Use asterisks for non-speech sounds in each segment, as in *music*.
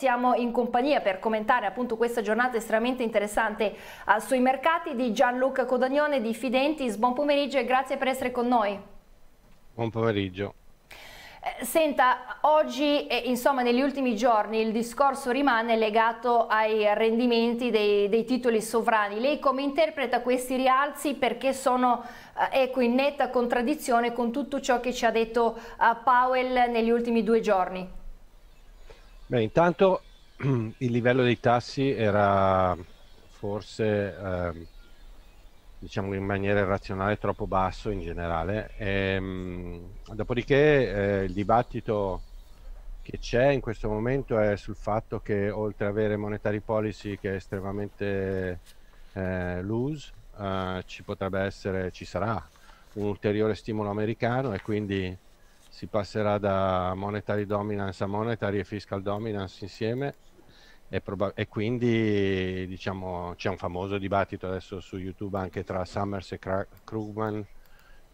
siamo in compagnia per commentare appunto questa giornata estremamente interessante sui mercati di Gianluca Codagnone di Fidentis. Buon pomeriggio e grazie per essere con noi. Buon pomeriggio. Eh, senta, oggi e insomma negli ultimi giorni il discorso rimane legato ai rendimenti dei, dei titoli sovrani. Lei come interpreta questi rialzi perché sono eh, ecco, in netta contraddizione con tutto ciò che ci ha detto eh, Powell negli ultimi due giorni? Beh, intanto *clears throat* il livello dei tassi era forse, eh, diciamo in maniera irrazionale, troppo basso in generale. E, ehm, mh, dopodiché eh, il dibattito che c'è in questo momento è sul fatto che oltre ad avere monetary policy che è estremamente eh, loose, eh, ci potrebbe essere, ci sarà un ulteriore stimolo americano e quindi si passerà da monetary dominance a monetary e fiscal dominance insieme e, e quindi diciamo, c'è un famoso dibattito adesso su YouTube anche tra Summers e Krugman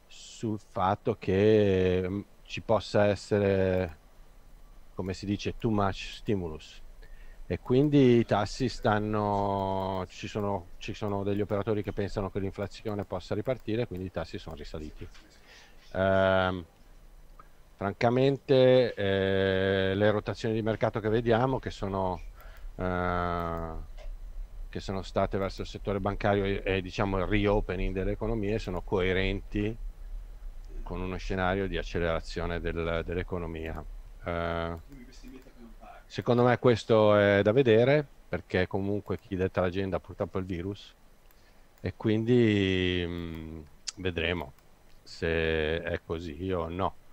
sul fatto che mm, ci possa essere, come si dice, too much stimulus. E quindi i tassi stanno, ci sono, ci sono degli operatori che pensano che l'inflazione possa ripartire, quindi i tassi sono risaliti. Um, francamente eh, le rotazioni di mercato che vediamo che sono, eh, che sono state verso il settore bancario e, e diciamo il reopening delle economie sono coerenti con uno scenario di accelerazione del, dell'economia. Eh, secondo me questo è da vedere perché comunque chi detta l'agenda purtroppo è il virus e quindi mh, mm, vedremo se è così o no.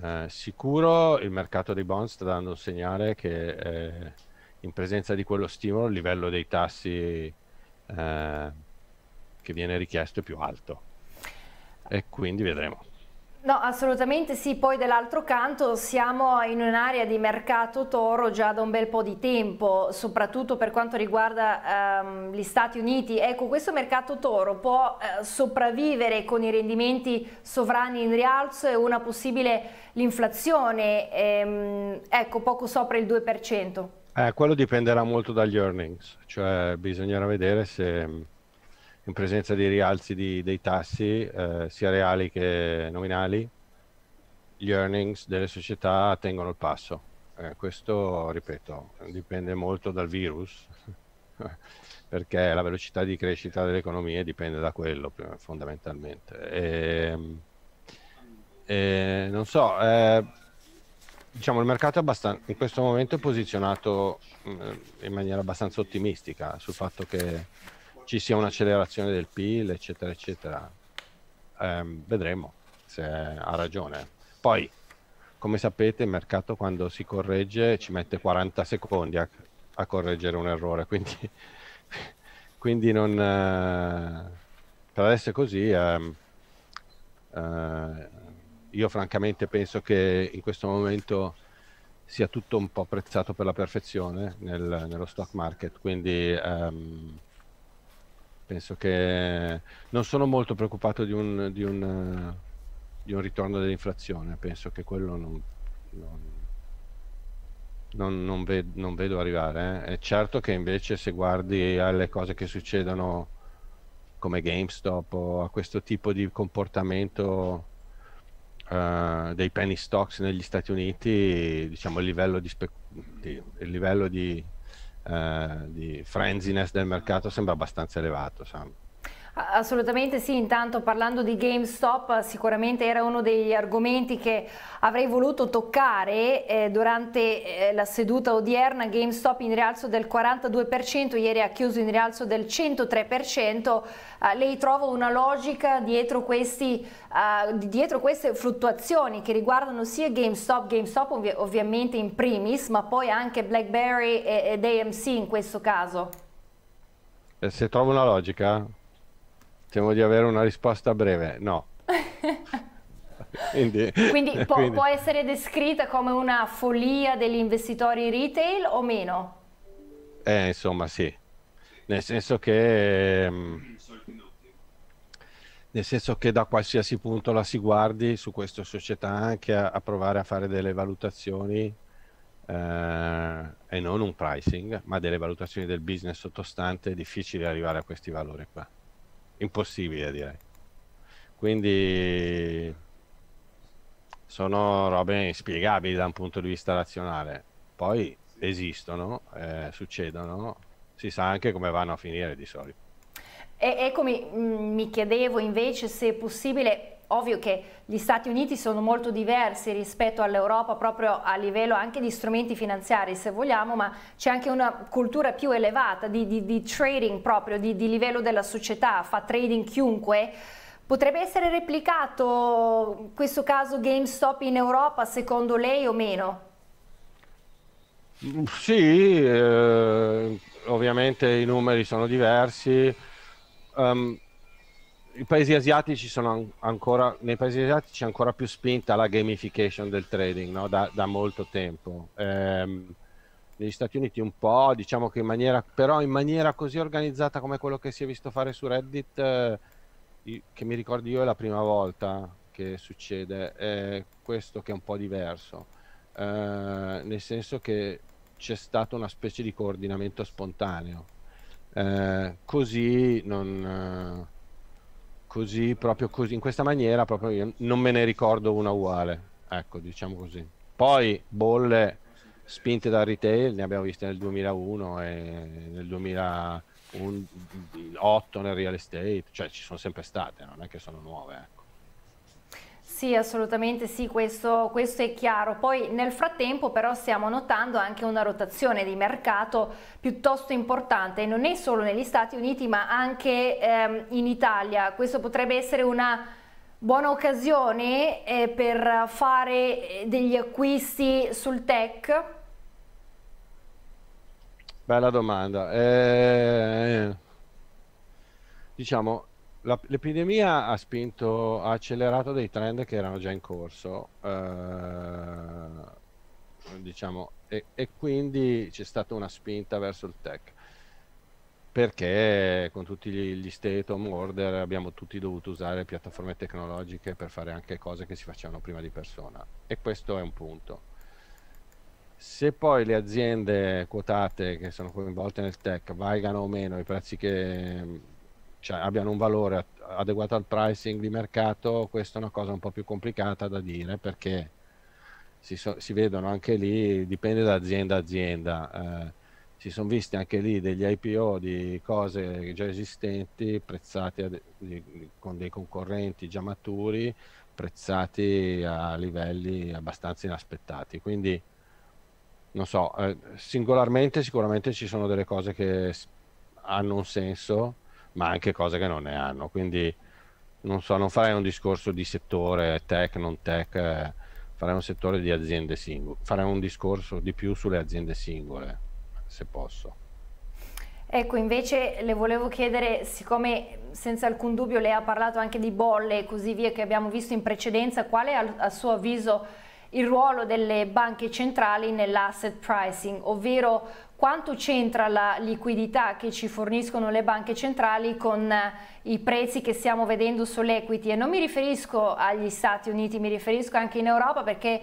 Eh, sicuro il mercato dei bond sta dando un segnale che eh, in presenza di quello stimolo il livello dei tassi eh, che viene richiesto è più alto e quindi vedremo. No, assolutamente sì, poi dall'altro canto siamo in un'area di mercato toro già da un bel po' di tempo, soprattutto per quanto riguarda ehm, gli Stati Uniti. Ecco, questo mercato toro può eh, sopravvivere con i rendimenti sovrani in rialzo e una possibile l'inflazione, ehm, ecco, poco sopra il 2%. Eh, quello dipenderà molto dagli earnings, cioè bisognerà vedere se in presenza di rialzi di, dei tassi, eh, sia reali che nominali, gli earnings delle società tengono il passo. Eh, questo, ripeto, dipende molto dal virus, *laughs* perché la velocità di crescita delle economie dipende da quello fondamentalmente. E, ehm, e, eh, non so, eh, diciamo il mercato abbastan- in questo momento è posizionato mm, in maniera abbastanza ottimistica sul fatto che ci sia un'accelerazione del PIL, eccetera, eccetera. Eh, vedremo se ha ragione. Poi, come sapete, il mercato quando si corregge ci mette 40 secondi a, a correggere un errore, quindi, *laughs* quindi non, eh, per adesso è così. Ehm, eh, io francamente penso che in questo momento sia tutto un po' prezzato per la perfezione nel, nello stock market, quindi ehm, penso che non sono molto preoccupato di un, di un, eh, di un ritorno dell'inflazione, penso che quello non, non, non, ved- non vedo arrivare. Eh. È certo che invece se guardi alle cose che succedono come GameStop o a questo tipo di comportamento uh, dei penny stocks negli Stati Uniti, diciamo il livello di, spe- di, il livello di eh, di frenziness del mercato sembra abbastanza elevato. Sam. Assolutamente sì, intanto parlando di GameStop sicuramente era uno degli argomenti che avrei voluto toccare eh, durante eh, la seduta odierna, GameStop in rialzo del 42%, ieri ha chiuso in rialzo del 103%, eh, lei trova una logica dietro, questi, eh, dietro, queste fluttuazioni che riguardano sia GameStop, GameStop ovvi ovviamente in primis, ma poi anche BlackBerry ed AMC in questo caso? Eh, se trovo una logica? Temo di avere una risposta breve, no. *laughs* quindi, quindi, può, quindi, può essere descritta come una follia degli investitori retail o meno? Eh, insomma, sì. Nel senso che... Ehm, nel senso che da qualsiasi punto la si guardi su queste società anche a, a provare a fare delle valutazioni eh, e non un pricing, ma delle valutazioni del business sottostante, è difficile arrivare a questi valori qua impossibile direi. Quindi sono robe inspiegabili da un punto di vista razionale. Poi sì. esistono, eh, succedono, si sa anche come vanno a finire di solito. E, ecco, mi, mm, mi chiedevo invece se è possibile ovvio che gli Stati Uniti sono molto diversi rispetto all'Europa proprio a livello anche di strumenti finanziari se vogliamo, ma c'è anche una cultura più elevata di, di, di trading proprio, di, di livello della società, fa trading chiunque. Potrebbe essere replicato questo caso GameStop in Europa secondo lei o meno? Sì, eh, ovviamente i numeri sono diversi. Um, i paesi asiatici sono ancora nei paesi asiatici è ancora più spinta la gamification del trading no? da, da, molto tempo ehm, negli Stati Uniti un po' diciamo che in maniera però in maniera così organizzata come quello che si è visto fare su Reddit eh, che mi ricordo io è la prima volta che succede è questo che è un po' diverso eh, nel senso che c'è stato una specie di coordinamento spontaneo eh, così non eh, così, proprio così, in questa maniera, proprio non me ne ricordo una uguale. Ecco, diciamo così. Poi bolle spinte dal retail ne abbiamo viste nel 2001 e nel 2008 nel real estate, cioè ci sono sempre state, non è che sono nuove. Ecco. Sì, assolutamente sì, questo, questo, è chiaro. Poi nel frattempo però stiamo notando anche una rotazione di mercato piuttosto importante, non è solo negli Stati Uniti ma anche ehm, in Italia. Questo potrebbe essere una buona occasione eh, per fare eh, degli acquisti sul tech? Bella domanda. Eh, diciamo, l'epidemia ha spinto, ha accelerato dei trend che erano già in corso, eh, diciamo, e, e quindi c'è stata una spinta verso il tech perché con tutti gli, state home order abbiamo tutti dovuto usare piattaforme tecnologiche per fare anche cose che si facevano prima di persona e questo è un punto se poi le aziende quotate che sono coinvolte nel tech valgano o meno i prezzi che cioè, abbiano un valore adeguato al pricing di mercato, questa è una cosa un po' più complicata da dire perché si, so, si vedono anche lì, dipende da azienda a azienda, eh, si sono visti anche lì degli IPO di cose già esistenti, prezzati ad, di, con dei concorrenti già maturi, prezzati a livelli abbastanza inaspettati. Quindi, non so, eh, singolarmente sicuramente ci sono delle cose che hanno un senso, ma anche cose che non ne hanno. Quindi non so, non farei un discorso di settore tech, non tech, eh, farei un settore di aziende singole, farei un discorso di più sulle aziende singole, se posso. Ecco, invece le volevo chiedere, siccome senza alcun dubbio lei ha parlato anche di bolle e così via che abbiamo visto in precedenza, qual è a suo avviso il ruolo delle banche centrali nell'asset pricing, ovvero quanto c'entra la liquidità che ci forniscono le banche centrali con eh, i prezzi che stiamo vedendo sull'equity e non mi riferisco agli Stati Uniti, mi riferisco anche in Europa perché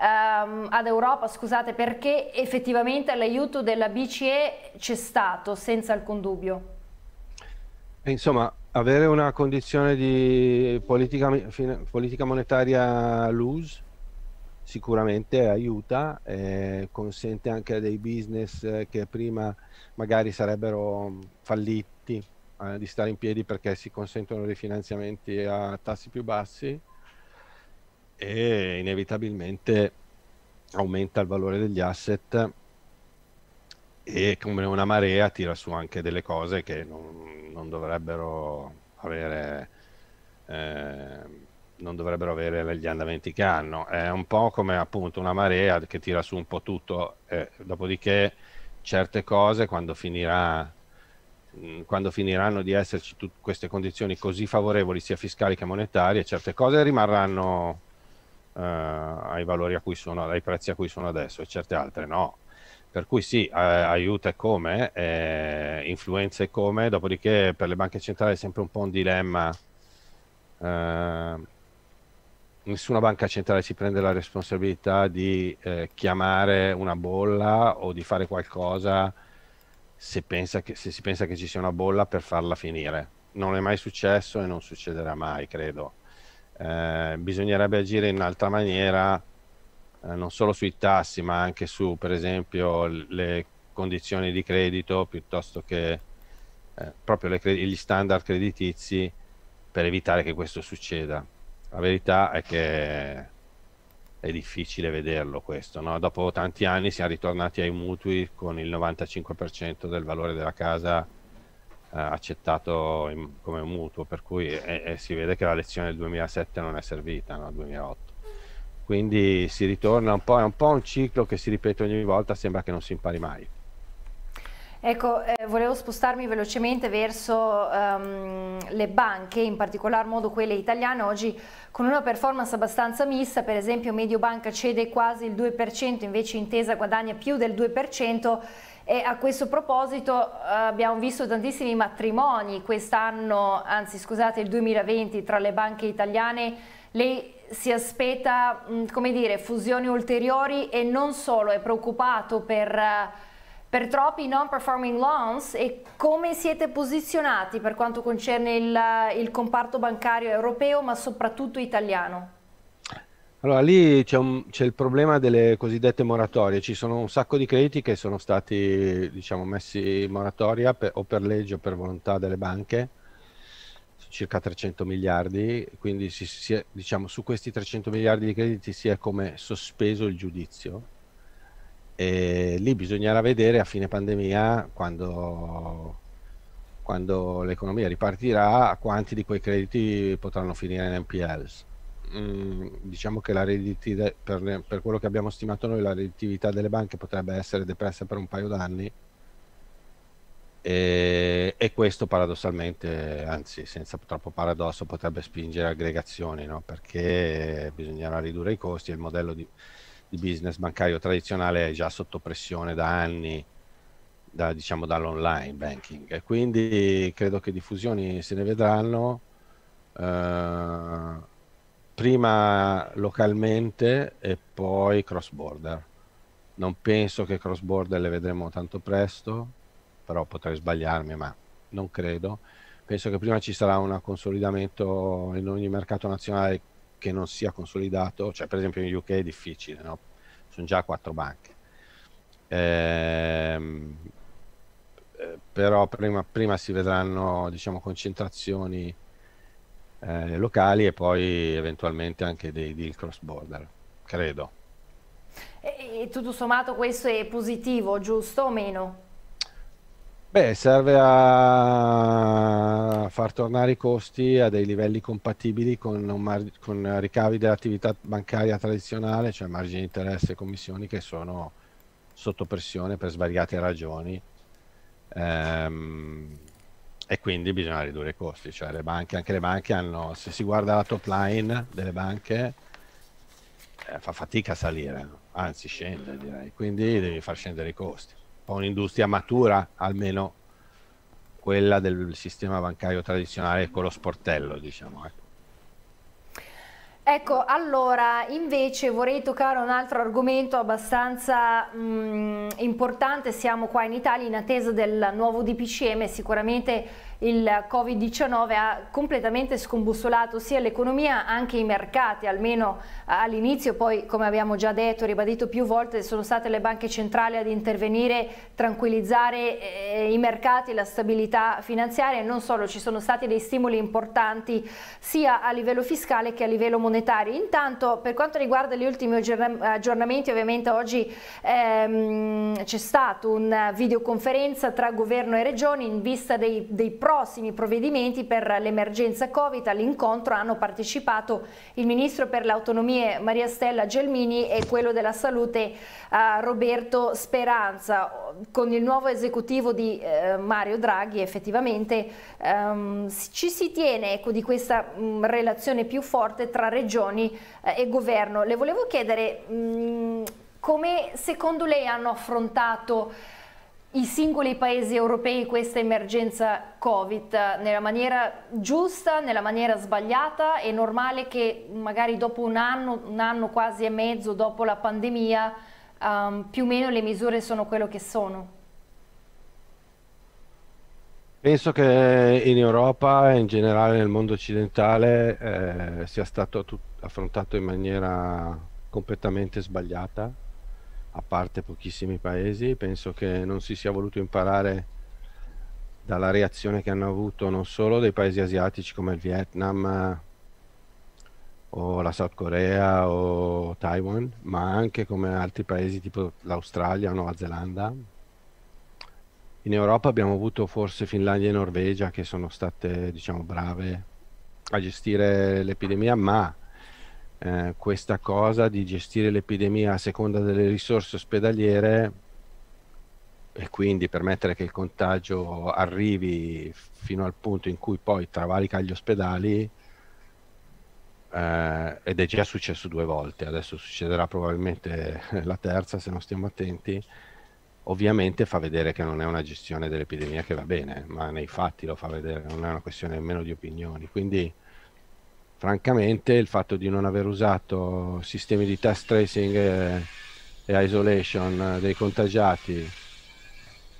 um, ad Europa, scusate, perché effettivamente l'aiuto della BCE c'è stato senza alcun dubbio. Insomma, avere una condizione di politica, politica monetaria loose sicuramente aiuta, eh, consente anche a dei business eh, che prima magari sarebbero falliti eh, di stare in piedi perché si consentono rifinanziamenti a tassi più bassi e inevitabilmente aumenta il valore degli asset e come una marea tira su anche delle cose che non, non dovrebbero avere eh, non dovrebbero avere gli andamenti che hanno. È un po' come appunto una marea che tira su un po' tutto, eh, dopodiché certe cose quando, finirà, mm, quando finiranno di esserci tut- queste condizioni così favorevoli sia fiscali che monetarie, certe cose rimarranno eh, ai valori a cui sono, ai prezzi a cui sono adesso e certe altre no. Per cui sì, eh, aiuta e come, eh, influenza e come, dopodiché per le banche centrali è sempre un po' un dilemma. Uh, nessuna banca centrale si prende la responsabilità di eh, chiamare una bolla o di fare qualcosa se, che, se, si pensa che ci sia una bolla per farla finire. Non è mai successo e non succederà mai, credo. Eh, bisognerebbe agire in un'altra maniera, eh, non solo sui tassi, ma anche su, per esempio, le condizioni di credito piuttosto che eh, proprio le, gli standard creditizi per evitare che questo succeda. La verità è che è difficile vederlo questo, no? dopo tanti anni siamo ritornati ai mutui con il 95% del valore della casa eh, accettato in, come mutuo, per cui è, eh, è, eh, eh, si vede che la lezione del 2007 non è servita, no? 2008 quindi si ritorna un po', è un po' un ciclo che si ripete ogni volta, sembra che non si impari mai. Ecco, eh, volevo spostarmi velocemente verso um, le banche, in particolar modo quelle italiane, oggi con una performance abbastanza mista, per esempio Mediobanca cede quasi il 2%, invece Intesa guadagna più del 2%, e a questo proposito eh, abbiamo visto tantissimi matrimoni quest'anno, anzi scusate il 2020 tra le banche italiane. Lei si aspetta, mm, come dire, fusioni ulteriori e non solo, è preoccupato per eh, per troppi non performing loans e come siete posizionati per quanto concerne il, il comparto bancario europeo ma soprattutto italiano? Allora lì c'è, il problema delle cosiddette moratorie, ci sono un sacco di crediti che sono stati diciamo, messi in moratoria per, o per legge o per volontà delle banche, circa 300 miliardi, quindi si, si è, diciamo, su questi 300 miliardi di crediti si è come sospeso il giudizio e lì bisognerà vedere a fine pandemia, quando, quando l'economia ripartirà, quanti di quei crediti potranno finire in NPLs. Mm, diciamo che la redditività, per, per quello che abbiamo stimato noi, la redditività delle banche potrebbe essere depressa per un paio d'anni. E, e, questo paradossalmente, anzi senza troppo paradosso, potrebbe spingere aggregazioni, no? perché bisognerà ridurre i costi e il modello di, il business bancario tradizionale è già sotto pressione da anni da, diciamo, dall'online banking e quindi credo che diffusioni se ne vedranno eh, prima localmente e poi cross border non penso che cross border le vedremo tanto presto però potrei sbagliarmi ma non credo penso che prima ci sarà un consolidamento in ogni mercato nazionale che non sia consolidato, cioè per esempio in UK è difficile, no? sono già quattro banche. Ehm, eh, però prima, prima, si vedranno diciamo, concentrazioni eh, locali e poi eventualmente anche dei deal cross border, credo. E, e tutto sommato questo è positivo, giusto o meno? Beh, serve a far tornare i costi a dei livelli compatibili con, con ricavi dell'attività bancaria tradizionale, cioè margini di interesse e commissioni che sono sotto pressione per svariate ragioni ehm, e quindi bisogna ridurre i costi, cioè le banche, anche le banche hanno, se si guarda la top line delle banche, eh, fa fatica a salire, anzi scende direi, quindi devi far scendere i costi un'industria matura, almeno quella del sistema bancario tradizionale con lo sportello, diciamo. Eh. Ecco, allora invece vorrei toccare un altro argomento abbastanza mh, mm, importante, siamo qua in Italia in attesa del nuovo DPCM, sicuramente il Covid-19 ha completamente scombussolato sia l'economia anche i mercati, almeno eh, all'inizio, poi come abbiamo già detto, e ribadito più volte, sono state le banche centrali ad intervenire, tranquillizzare eh, i mercati, la stabilità finanziaria e non solo, ci sono stati dei stimoli importanti sia a livello fiscale che a livello monetario. Intanto per quanto riguarda gli ultimi aggiornamenti, ovviamente oggi ehm, c'è stata una videoconferenza tra governo e regioni in vista dei, dei prossimi prossimi provvedimenti per l'emergenza Covid. All'incontro hanno partecipato il Ministro per le Autonomie Maria Stella Gelmini e quello della Salute eh, Roberto Speranza. Con il nuovo esecutivo di eh, Mario Draghi effettivamente ehm, ci si tiene ecco, di questa mm, relazione più forte tra regioni eh, e governo. Le volevo chiedere mm, come secondo lei hanno affrontato i singoli paesi europei questa emergenza Covid nella maniera giusta, nella maniera sbagliata, è normale che magari dopo un anno, un anno quasi e mezzo dopo la pandemia, um, più o meno le misure sono quello che sono. Penso che in Europa e in generale nel mondo occidentale eh, sia stato affrontato in maniera completamente sbagliata a parte pochissimi paesi, penso che non si sia voluto imparare dalla reazione che hanno avuto non solo dei paesi asiatici come il Vietnam o la South Korea o Taiwan, ma anche come altri paesi tipo l'Australia o Nuova Zelanda. In Europa abbiamo avuto forse Finlandia e Norvegia che sono state, diciamo, brave a gestire l'epidemia, ma eh, questa cosa di gestire l'epidemia a seconda delle risorse ospedaliere e quindi permettere che il contagio arrivi fino al punto in cui poi travalica gli ospedali eh, ed è già successo due volte, adesso succederà probabilmente *laughs* la terza se non stiamo attenti, ovviamente fa vedere che non è una gestione dell'epidemia che va bene, ma nei fatti lo fa vedere, non è una questione nemmeno di opinioni. Quindi francamente il fatto di non aver usato sistemi di test tracing e, eh, e isolation eh, dei contagiati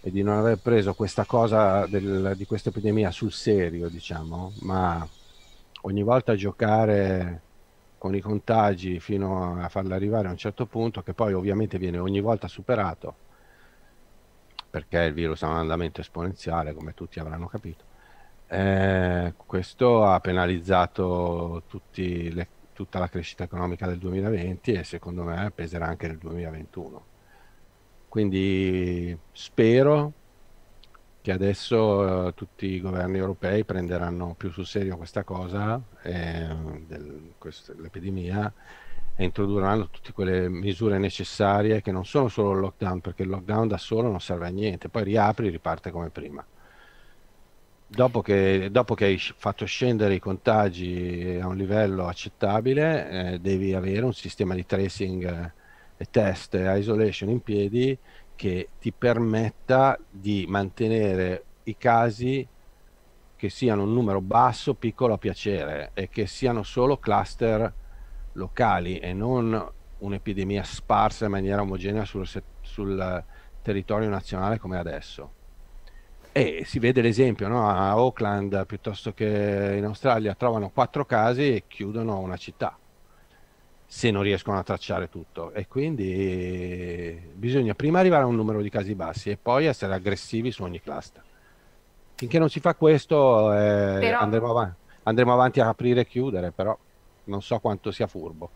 e di non aver preso questa cosa del, di questa epidemia sul serio, diciamo, ma ogni volta giocare con i contagi fino a farla arrivare a un certo punto, che poi ovviamente viene ogni volta superato, perché il virus ha un andamento esponenziale, come tutti avranno capito eh, questo ha penalizzato le, tutta la crescita economica del 2020 e secondo me peserà anche nel 2021. Quindi spero che adesso eh, tutti i governi europei prenderanno più sul serio questa cosa, eh, dell'epidemia, e introdurranno tutte quelle misure necessarie che non sono solo il lockdown, perché il lockdown da solo non serve a niente, poi riapri e riparte come prima. Dopo che, dopo che, hai fatto scendere i contagi a un livello accettabile, eh, devi avere un sistema di tracing eh, e test e eh, isolation in piedi che ti permetta di mantenere i casi che siano un numero basso, piccolo a piacere e che siano solo cluster locali e non un'epidemia sparsa in maniera omogenea sul, sul eh, territorio nazionale come adesso. E si vede l'esempio no? a Auckland piuttosto che in Australia, trovano quattro casi e chiudono una città se non riescono a tracciare tutto e quindi bisogna prima arrivare a un numero di casi bassi e poi essere aggressivi su ogni cluster. Finché non si fa questo eh, però... andremo, avanti, andremo avanti a aprire e chiudere, però non so quanto sia furbo.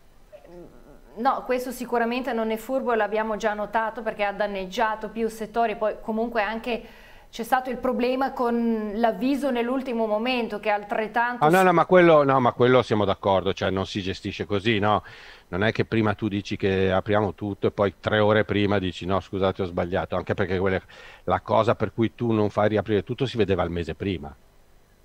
No, questo sicuramente non è furbo, l'abbiamo già notato perché ha danneggiato più settori, poi comunque anche c'è stato il problema con l'avviso nell'ultimo momento che altrettanto... Ah, no, no, ma quello, no, ma quello siamo d'accordo, cioè non si gestisce così, no? Non è che prima tu dici che apriamo tutto e poi tre ore prima dici no, scusate ho sbagliato, anche perché quelle, la cosa per cui tu non fai riaprire tutto si vedeva il mese prima,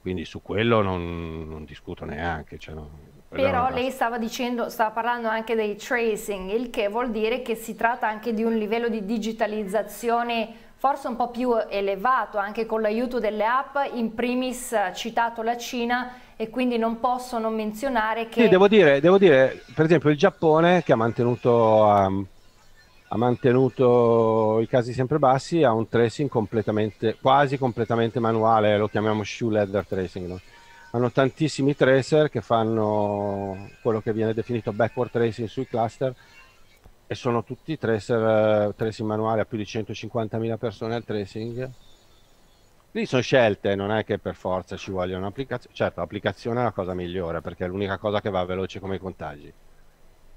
quindi su quello non, non discuto neanche. Cioè non, però lei stava dicendo, stava parlando anche dei tracing, il che vuol dire che si tratta anche di un livello di digitalizzazione forse un po' più elevato anche con l'aiuto delle app, in primis eh, citato la Cina e quindi non posso non menzionare che... Sì, devo dire, devo dire per esempio il Giappone che ha mantenuto, um, ha mantenuto i casi sempre bassi ha un tracing completamente, quasi completamente manuale, lo chiamiamo shoe leather tracing. No? hanno tantissimi tracer che fanno quello che viene definito backward tracing sui cluster e sono tutti tracer, eh, tracing manuali a più di 150.000 persone al tracing? Lì sono scelte, non è che per forza ci vogliono un'applicazione. Certo, l'applicazione è la cosa migliore perché è l'unica cosa che va veloce come i contagi.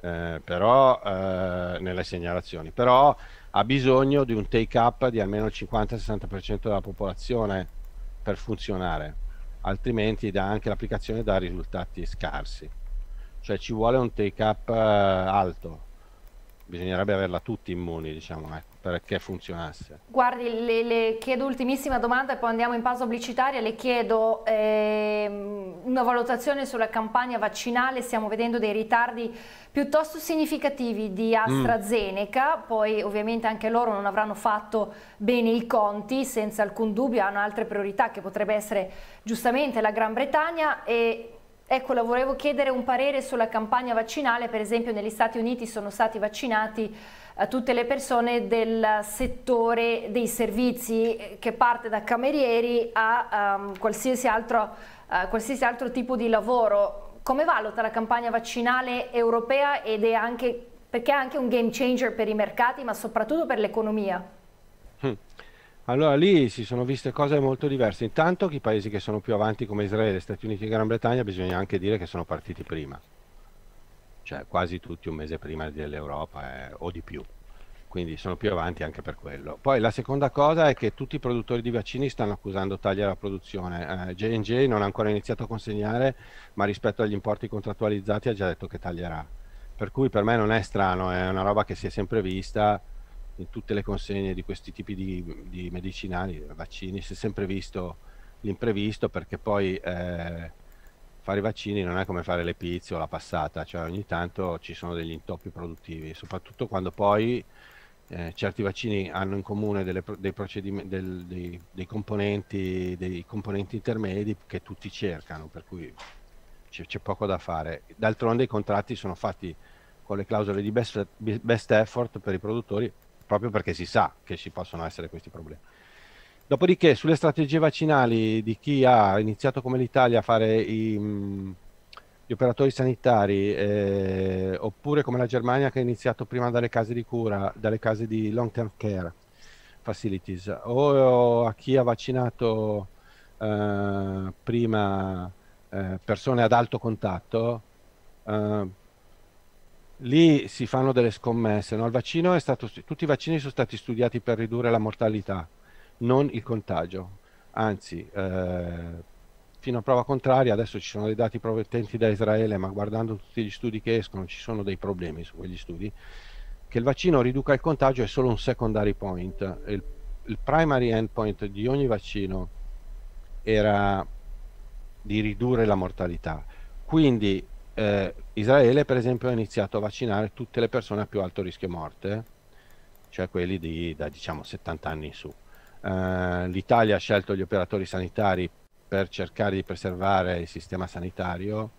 Eh, però eh, nelle segnalazioni però ha bisogno di un take up di almeno il 50-60% della popolazione per funzionare altrimenti da, anche l'applicazione dà risultati scarsi cioè ci vuole un take up eh, alto bisognerebbe averla tutti immuni, diciamo, eh, perché funzionasse. Guardi, le, le, chiedo ultimissima domanda e poi andiamo in pausa pubblicitaria, le chiedo eh, una valutazione sulla campagna vaccinale, stiamo vedendo dei ritardi piuttosto significativi di mm. AstraZeneca, mm. poi ovviamente anche loro non avranno fatto bene i conti, senza alcun dubbio, hanno altre priorità che potrebbe essere giustamente la Gran Bretagna e Ecco, la volevo chiedere un parere sulla campagna vaccinale, per esempio negli Stati Uniti sono stati vaccinati eh, tutte le persone del settore dei servizi eh, che parte da camerieri a um, qualsiasi, altro, uh, qualsiasi altro tipo di lavoro. Come valuta la campagna vaccinale europea ed è anche, perché è anche un game changer per i mercati ma soprattutto per l'economia? Hmm. Allora lì si sono viste cose molto diverse. Intanto che i paesi che sono più avanti come Israele, Stati Uniti e Gran Bretagna bisogna anche dire che sono partiti prima, cioè quasi tutti un mese prima dell'Europa eh, o di più. Quindi sono più avanti anche per quello. Poi la seconda cosa è che tutti i produttori di vaccini stanno accusando tagli alla produzione. Eh, J&J non ha ancora iniziato a consegnare, ma rispetto agli importi contrattualizzati ha già detto che taglierà. Per cui per me non è strano, è una roba che si è sempre vista in tutte le consegne di questi tipi di, di medicinali, vaccini, si è sempre visto l'imprevisto perché poi eh, fare i vaccini non è come fare le pizze o la passata, cioè ogni tanto ci sono degli intoppi produttivi, soprattutto quando poi eh, certi vaccini hanno in comune delle, dei, del, dei, dei, componenti, dei componenti intermedi che tutti cercano, per cui c'è, c'è poco da fare. D'altronde i contratti sono fatti con le clausole di best, best effort per i produttori proprio perché si sa che ci possono essere questi problemi. Dopodiché sulle strategie vaccinali di chi ha iniziato come l'Italia a fare i, mm, gli operatori sanitari, eh, oppure come la Germania che ha iniziato prima dalle case di cura, dalle case di long term care facilities, o a chi ha vaccinato eh, prima eh, persone ad alto contatto, eh, lì si fanno delle scommesse. No? Stato, tutti i vaccini sono stati studiati per ridurre la mortalità, non il contagio. Anzi, eh, fino a prova contraria, adesso ci sono dei dati provettenti da Israele, ma guardando tutti gli studi che escono ci sono dei problemi su quegli studi, che il vaccino riduca il contagio è solo un secondary point. Il, il primary endpoint di ogni vaccino era di ridurre la mortalità. Quindi eh, Israele per esempio ha iniziato a vaccinare tutte le persone a più alto rischio morte, cioè quelli di, da diciamo 70 anni in su. Eh, L'Italia ha scelto gli operatori sanitari per cercare di preservare il sistema sanitario,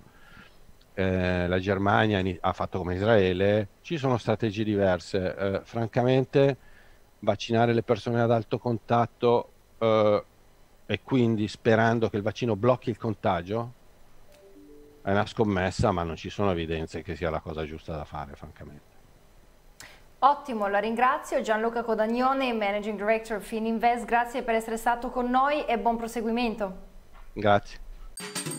eh, la Germania ha fatto come Israele, ci sono strategie diverse, eh, francamente vaccinare le persone ad alto contatto eh, e quindi sperando che il vaccino blocchi il contagio è una scommessa, ma non ci sono evidenze che sia la cosa giusta da fare, francamente. Ottimo, la ringrazio. Gianluca Codagnone, Managing Director Fininvest, grazie per essere stato con noi e buon proseguimento. Grazie.